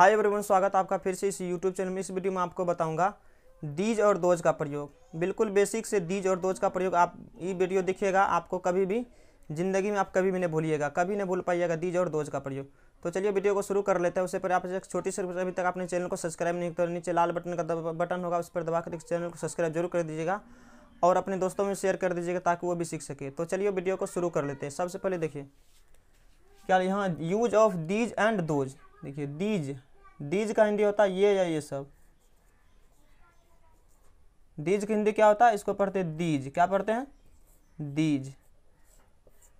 hi everyone स्वागत आपका फिर से इस यूट्यूब चैनल में इस वीडियो में आपको बताऊंगा दीज और दोज का प्रयोग बिल्कुल बेसिक से डीज और दोज का प्रयोग आप ये वीडियो देखिएगा आपको कभी भी ज़िंदगी में आप कभी भी नहीं भूलिएगा कभी नहीं भूल पाइएगा दीज और दोज का प्रयोग तो चलिए वीडियो को शुरू कर लेते हैं उससे पर आप छोटी सी अभी तक अपने चैनल को सब्सक्राइब नहीं किया तो नीचे लाल बटन का बटन होगा उस पर दबाकर इस चैनल को सब्सक्राइब जरूर कर दीजिएगा और अपने दोस्तों में शेयर कर दीजिएगा ताकि वो भी सीख सके तो चलिए वीडियो को शुरू कर लेते हैं सबसे पहले देखिए क्या यहाँ use of these and those देखिए दीज डीज का हिंदी होता है ये या ये सब डीज का हिंदी क्या होता है इसको पढ़ते हैं दीज क्या पढ़ते हैं दीज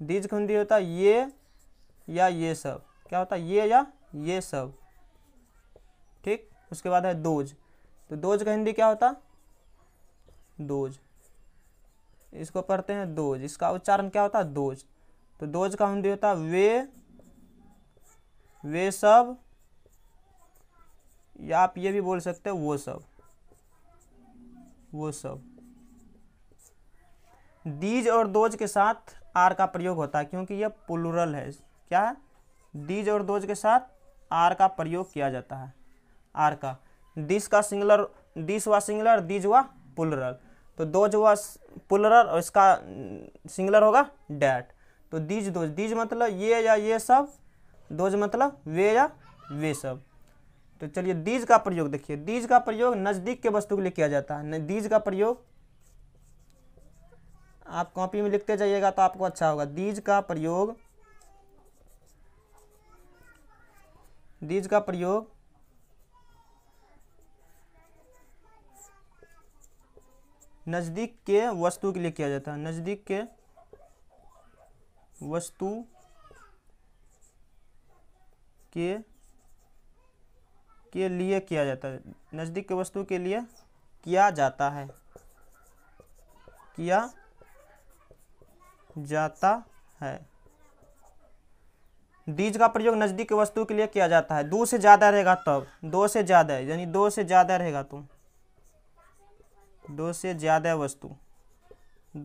डीज का हिंदी होता है ये या ये सब क्या होता है ये या ये सब ठीक उसके बाद है दोज तो दोज का हिंदी क्या होता दोज इसको पढ़ते हैं दोज इसका उच्चारण क्या होता है दोज तो दोज का हिंदी होता वे वे सब या आप ये भी बोल सकते हो वो सब वो सब दीज और दोज के साथ आर का प्रयोग होता है क्योंकि यह पुलुरल है क्या है दीज और दोज के साथ आर का प्रयोग किया जाता है आर का दिस का सिंगलर दिस व सिंगलर दीज व पुलुरल तो दोज व प्लूरल और इसका सिंगलर होगा डैट तो दीज दोज दीज मतलब ये या ये सब दोज मतलब वे या वे सब तो चलिए दीज का प्रयोग देखिए दीज का प्रयोग नज़दीक के वस्तु के लिए किया जाता है दीज का प्रयोग आप कॉपी में लिखते जाइएगा तो आपको अच्छा होगा दीज का प्रयोग दीज का प्रयोग नज़दीक के वस्तु के लिए किया जाता है नज़दीक के वस्तु के के लिए किया जाता है नज़दीक के वस्तु के लिए किया जाता है किया जाता है दीज का प्रयोग नज़दीक के वस्तु के लिए किया जाता है दो से ज़्यादा रहेगा तब दो से ज़्यादा यानी दो से ज़्यादा रहेगा तुम दो से ज़्यादा वस्तु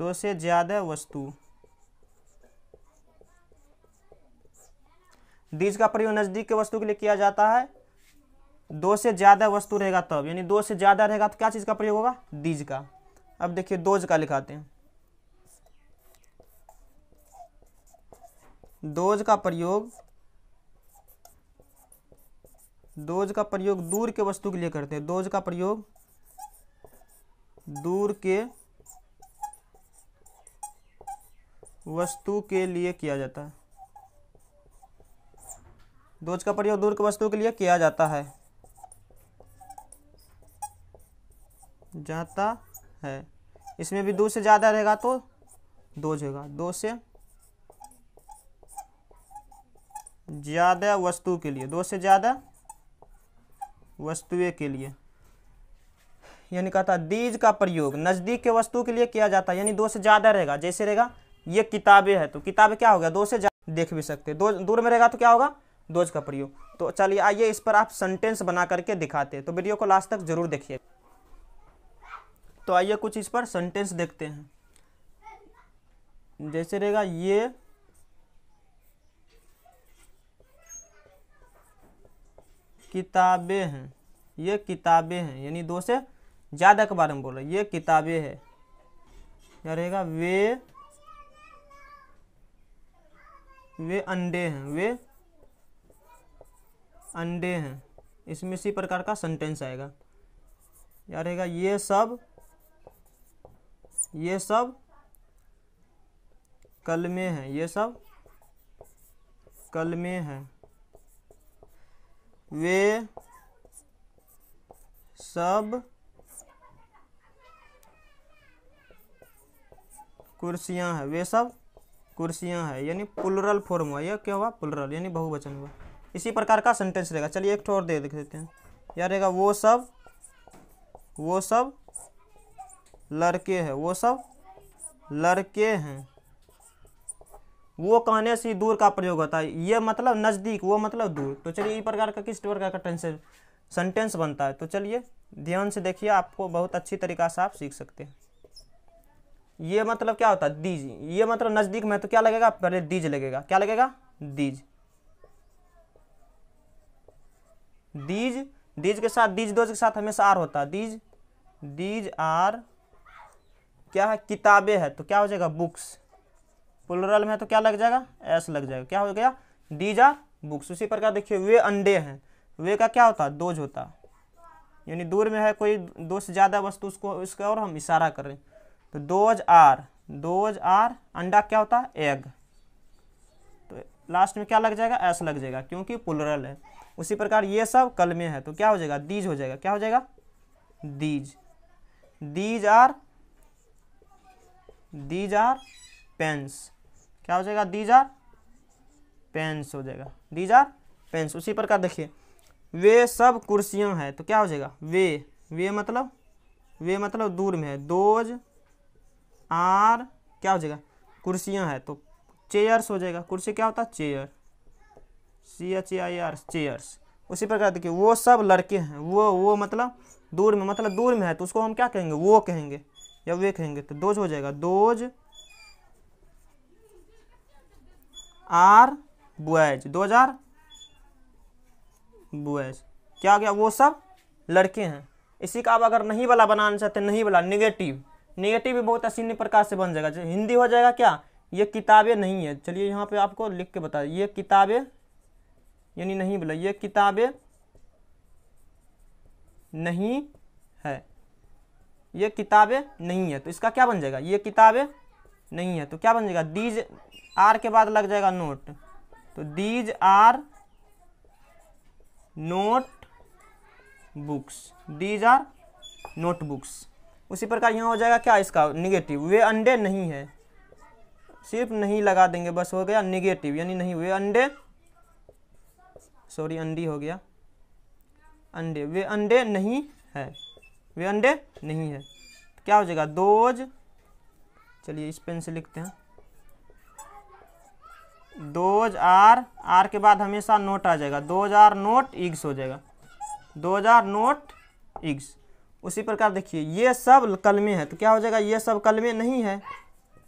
दो से ज़्यादा वस्तु दीज का प्रयोग नज़दीक के वस्तु के लिए किया जाता है दो से ज़्यादा वस्तु रहेगा तब यानी दो से ज़्यादा रहेगा तो क्या चीज़ का प्रयोग होगा दीज का अब देखिए दोज का लिखाते हैं दोज का प्रयोग दोज का प्रयोग दूर के वस्तु के लिए करते हैं दोज का प्रयोग दूर के वस्तु के लिए किया जाता है दोज का प्रयोग दूर के वस्तु के लिए किया जाता है जाता है इसमें भी दो से ज़्यादा रहेगा तो दो जगह दो से ज़्यादा वस्तु के लिए दो से ज़्यादा वस्तुए के लिए यानी कहता दीज का प्रयोग नज़दीक के वस्तु के लिए किया जाता है यानी दो से ज़्यादा रहेगा जैसे रहेगा ये किताबें है तो किताबें क्या होगा दो से ज्यादा देख भी सकते दो दूर में रहेगा तो क्या होगा दोज का प्रयोग तो चलिए आइए इस पर आप सेंटेंस बना करके दिखाते हैं तो वीडियो को लास्ट तक जरूर देखिए तो आइए कुछ इस पर सेंटेंस देखते हैं जैसे रहेगा ये किताबें हैं ये किताबें हैं यानी दो से ज़्यादा के बारे में बोल ये किताबें है क्या रहेगा वे वे अंडे हैं वे अंडे हैं इसमें इसी प्रकार का सेंटेंस आएगा क्या रहेगा ये सब ये सब कलमे हैं ये सब कलमे हैं वे सब कुर्सियां हैं वे सब कुर्सियां हैं यानी पुलरल फॉर्म हुआ यह क्या हुआ पुलरल यानी बहुवचन हुआ इसी प्रकार का सेंटेंस रहेगा चलिए एक ठोर और दे देते हैं यह रहेगा वो सब वो सब लड़के हैं वो सब लड़के हैं वो कहने से दूर का प्रयोग होता है ये मतलब नज़दीक वो मतलब दूर तो चलिए इस प्रकार का किस प्रकार का टेंस सेंटेंस बनता है तो चलिए ध्यान से देखिए आपको बहुत अच्छी तरीका से आप सीख सकते हैं ये मतलब क्या होता है दीज ये मतलब नज़दीक में तो क्या लगेगा पहले दीज लगेगा क्या लगेगा दीज दीज दीज के साथ दीज दोज के साथ हमेशा आर होता है दीज दीज आर क्या है किताबें है तो क्या हो जाएगा बुक्स पुलरल में तो क्या लग जाएगा एस लग जाएगा क्या हो गया डीज आर बुक्स उसी प्रकार देखिए वे अंडे हैं वे का क्या होता दोज होता यानी दूर में है कोई दो से ज़्यादा वस्तु उसको उसका और हम इशारा कर रहे हैं तो दोज आर दोज आर अंडा क्या होता है एग तो लास्ट में क्या लग जाएगा एस लग जाएगा क्योंकि पुलरल है उसी प्रकार ये सब कल में है तो क्या हो जाएगा दीज हो जाएगा क्या हो जाएगा these these are these are pens क्या हो जाएगा दीज आर पेंस हो जाएगा दीज आर पेंस उसी प्रकार देखिए वे सब कुर्सियां हैं तो क्या हो जाएगा वे वे मतलब वे मतलब दूर में है दोज आर क्या हो जाएगा कुर्सियां हैं तो चेयर्स हो जाएगा कुर्सी क्या होता है chair C H A I R chairs उसी प्रकार देखिए वो सब लड़के हैं वो वो मतलब दूर में मतलब दूर में है तो उसको हम क्या कहेंगे वो कहेंगे या वे कहेंगे तो दोज हो जाएगा those are boys those are boys क्या हो गया वो सब लड़के हैं इसी का आप अगर नहीं वाला बनाना चाहते नहीं वाला निगेटिव निगेटिव भी बहुत असीन प्रकार से बन जाएगा हिंदी हो जाएगा क्या ये किताबें नहीं है चलिए यहाँ पे आपको लिख के बता ये किताबें यानी नहीं बोला ये किताबें नहीं है ये किताबें नहीं है तो इसका क्या बन जाएगा ये किताबें नहीं है तो क्या बन जाएगा दीज आर के बाद लग जाएगा नोट तो these are not books these are not books उसी प्रकार यहाँ हो जाएगा क्या इसका निगेटिव वे अंडे नहीं है सिर्फ नहीं लगा देंगे बस हो गया निगेटिव यानी नहीं वे अंडे सॉरी अंडी हो गया अंडे वे अंडे नहीं है वे अंडे नहीं है तो क्या हो जाएगा दोज चलिए इस पेन से लिखते हैं दोज आर आर के बाद हमेशा नोट आ जाएगा दोज आर नोट इग्स हो जाएगा दोज आर नोट इग्स उसी प्रकार देखिए ये सब कलमे हैं तो क्या हो जाएगा ये सब कलमे नहीं है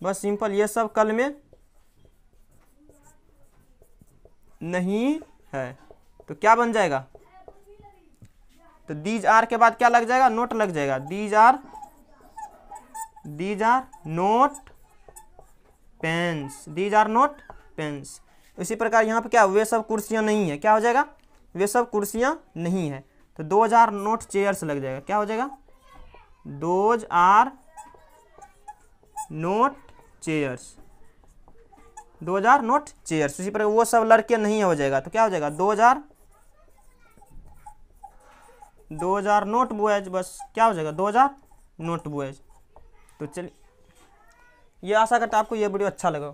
बस सिंपल ये सब कलमे नहीं है तो क्या बन जाएगा तो दीज आर के बाद क्या लग जाएगा नोट लग जाएगा these are these are not pens these are not pens इसी प्रकार यहाँ पे क्या वे सब कुर्सियाँ नहीं है क्या हो जाएगा वे सब कुर्सियाँ नहीं है तो दो हजार नोट चेयर्स लग जाएगा क्या हो जाएगा दोज आर नोट चेयर्स दो हजार नोट चेयर्स इसी प्रकार वो सब लड़के नहीं हो जाएगा तो क्या हो जाएगा दो हजार दो हज़ार नोट बुएज बस क्या हो जाएगा दो हज़ार नोट बुएज तो चलिए ये आशा करता आपको ये वीडियो अच्छा लगा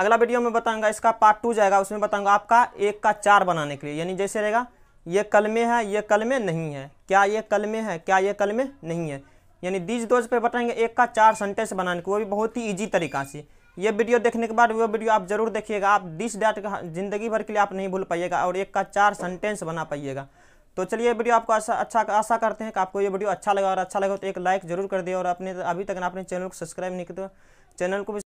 अगला वीडियो में बताऊंगा इसका पार्ट टू जाएगा उसमें बताऊंगा आपका एक का चार बनाने के लिए यानी जैसे रहेगा ये कल में है ये कल में नहीं है क्या ये कल में है क्या ये कल में नहीं है यानी दीज दोज पे बताएंगे एक का चार सेंटेंस बनाने को वो भी बहुत ही ईजी तरीका से ये वीडियो देखने के बाद वो वीडियो आप जरूर देखिएगा आप दिस डाट का जिंदगी भर के लिए आप नहीं भूल पाइएगा और एक का चार सेंटेंस बना पाइएगा तो चलिए वीडियो आपको आशा अच्छा आशा करते हैं कि आपको ये वीडियो अच्छा लगा और अच्छा लगा तो एक लाइक जरूर कर दिए और अपने अभी तक आपने चैनल को सब्सक्राइब नहीं किया तो चैनल को भी